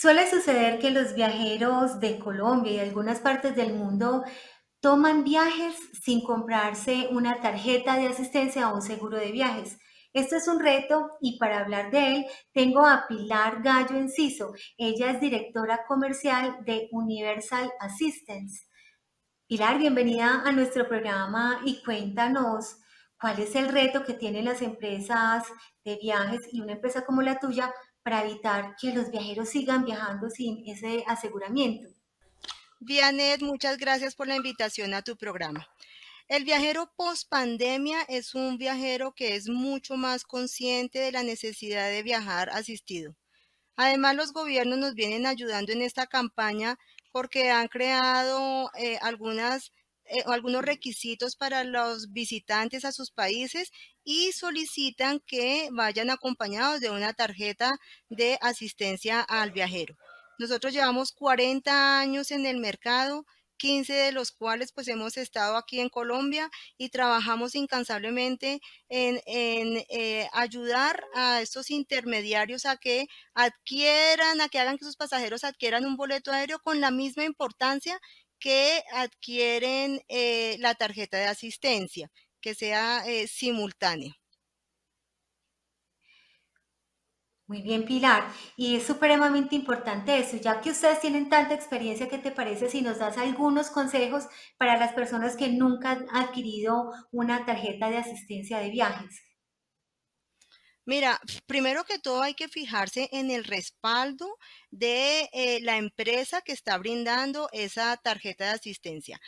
Suele suceder que los viajeros de Colombia y de algunas partes del mundo toman viajes sin comprarse una tarjeta de asistencia o un seguro de viajes. Esto es un reto y para hablar de él tengo a Pilar Gallo Enciso. Ella es directora comercial de Universal Assistance. Pilar, bienvenida a nuestro programa y cuéntanos cuál es el reto que tienen las empresas de viajes y una empresa como la tuya para evitar que los viajeros sigan viajando sin ese aseguramiento. Vianet, muchas gracias por la invitación a tu programa. El viajero post pandemia es un viajero que es mucho más consciente de la necesidad de viajar asistido. Además, los gobiernos nos vienen ayudando en esta campaña porque han creado eh, algunas eh, algunos requisitos para los visitantes a sus países y solicitan que vayan acompañados de una tarjeta de asistencia al viajero. Nosotros llevamos 40 años en el mercado, 15 de los cuales pues hemos estado aquí en Colombia y trabajamos incansablemente en, eh, ayudar a estos intermediarios a que adquieran, a que hagan que sus pasajeros adquieran un boleto aéreo con la misma importancia que adquieren eh, la tarjeta de asistencia, que sea eh, simultánea. Muy bien, Pilar. Y es supremamente importante eso, ya que ustedes tienen tanta experiencia, ¿qué te parece si nos das algunos consejos para las personas que nunca han adquirido una tarjeta de asistencia de viajes? Mira, primero que todo hay que fijarse en el respaldo de eh, la empresa que está brindando esa tarjeta de asistencia.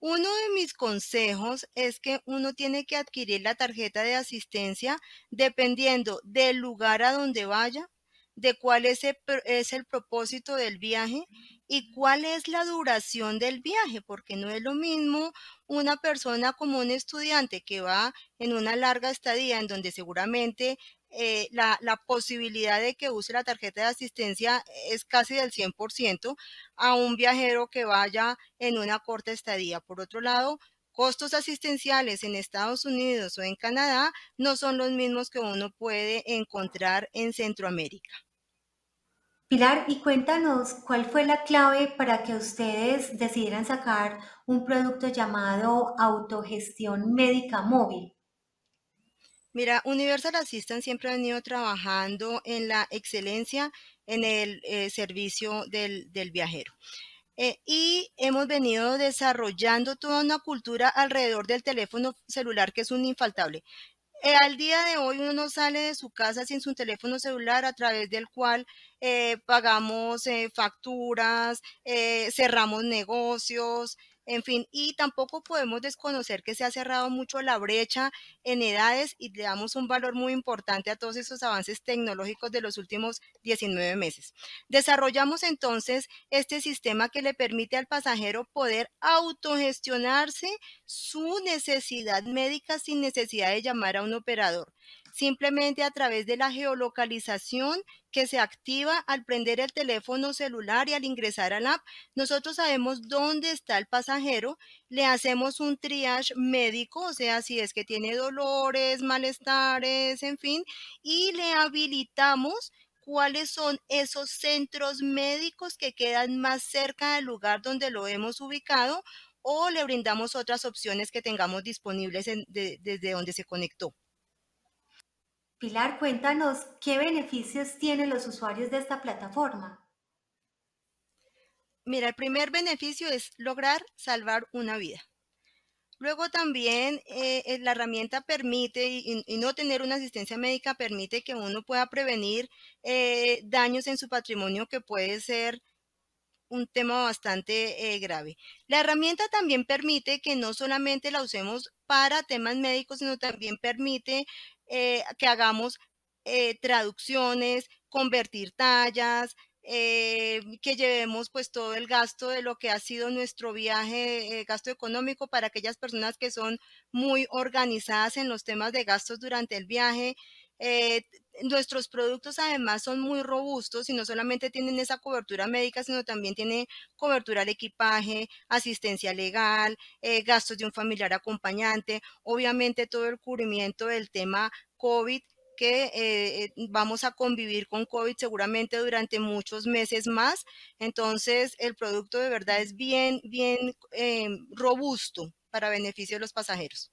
Uno de mis consejos es que uno tiene que adquirir la tarjeta de asistencia dependiendo del lugar a donde vaya, de cuál es es el, propósito del viaje y cuál es la duración del viaje, porque no es lo mismo una persona como un estudiante que va en una larga estadía en donde seguramente eh, la, la, posibilidad de que use la tarjeta de asistencia es casi del 100% a un viajero que vaya en una corta estadía. Por otro lado, costos asistenciales en Estados Unidos o en Canadá no son los mismos que uno puede encontrar en Centroamérica. Pilar, y cuéntanos cuál fue la clave para que ustedes decidieran sacar un producto llamado autogestión médica móvil. Mira, Universal Assistant siempre ha venido trabajando en la excelencia en el eh, servicio del, viajero. Eh, y hemos venido desarrollando toda una cultura alrededor del teléfono celular que es un infaltable. Eh, al día de hoy uno no sale de su casa sin su teléfono celular a través del cual eh, pagamos eh, facturas, eh, cerramos negocios, en fin, y tampoco podemos desconocer que se ha cerrado mucho la brecha en edades y le damos un valor muy importante a todos esos avances tecnológicos de los últimos 19 meses. Desarrollamos entonces este sistema que le permite al pasajero poder autogestionarse su necesidad médica sin necesidad de llamar a un operador simplemente a través de la geolocalización que se activa al prender el teléfono celular y al ingresar al app. Nosotros sabemos dónde está el pasajero, le hacemos un triage médico, o sea, si es que tiene dolores, malestares, en fin, y le habilitamos cuáles son esos centros médicos que quedan más cerca del lugar donde lo hemos ubicado o le brindamos otras opciones que tengamos disponibles desde donde se conectó. Pilar, cuéntanos qué beneficios tienen los usuarios de esta plataforma. Mira, el primer beneficio es lograr salvar una vida. Luego también eh, eh, la herramienta permite, y, no tener una asistencia médica permite que uno pueda prevenir eh, daños en su patrimonio que puede ser un tema bastante grave. La herramienta también permite que no solamente la usemos para temas médicos, sino también permite eh, que hagamos eh, traducciones, convertir tallas, eh, que llevemos pues todo el gasto de lo que ha sido nuestro viaje, gasto económico para aquellas personas que son muy organizadas en los temas de gastos durante el viaje, eh, nuestros productos además son muy robustos y no solamente tienen esa cobertura médica, sino también tiene cobertura al equipaje, asistencia legal, eh, gastos de un familiar acompañante, obviamente todo el cubrimiento del tema COVID que eh, vamos a convivir con COVID seguramente durante muchos meses más. Entonces, el producto de verdad es bien, bien robusto para beneficio de los pasajeros.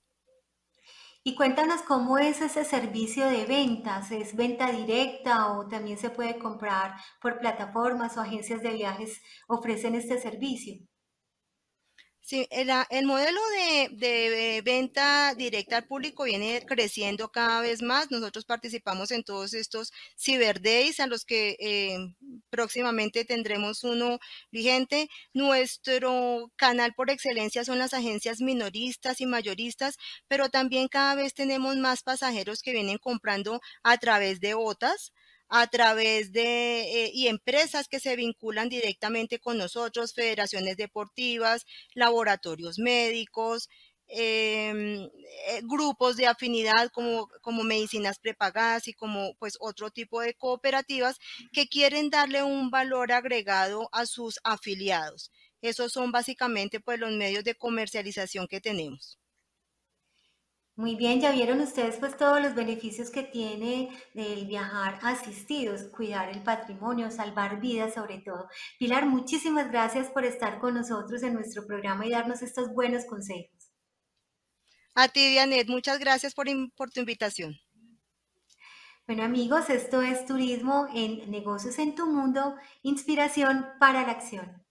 Y cuéntanos cómo es ese servicio de ventas, ¿es venta directa o también se puede comprar por plataformas o agencias de viajes ofrecen este servicio? Sí, eh, el, modelo de, eh, venta directa al público viene creciendo cada vez más. Nosotros participamos en todos estos Cyber Days, a los que eh, próximamente tendremos uno vigente. Nuestro canal por excelencia son las agencias minoristas y mayoristas, pero también cada vez tenemos más pasajeros que vienen comprando a través de otas a través de eh, y empresas que se vinculan directamente con nosotros, federaciones deportivas, laboratorios médicos, em, eh, grupos de afinidad como, como medicinas prepagadas y como pues otro tipo de cooperativas que quieren darle un valor agregado a sus afiliados. Esos son básicamente pues los medios de comercialización que tenemos. Muy bien, ya vieron ustedes pues todos los beneficios que tiene el viajar asistidos, cuidar el patrimonio, salvar vidas sobre todo. Pilar, muchísimas gracias por estar con nosotros en nuestro programa y darnos estos buenos consejos. A ti, Dianet, muchas gracias por, por tu invitación. Bueno amigos, esto es Turismo en Negocios en tu Mundo, Inspiración para la Acción.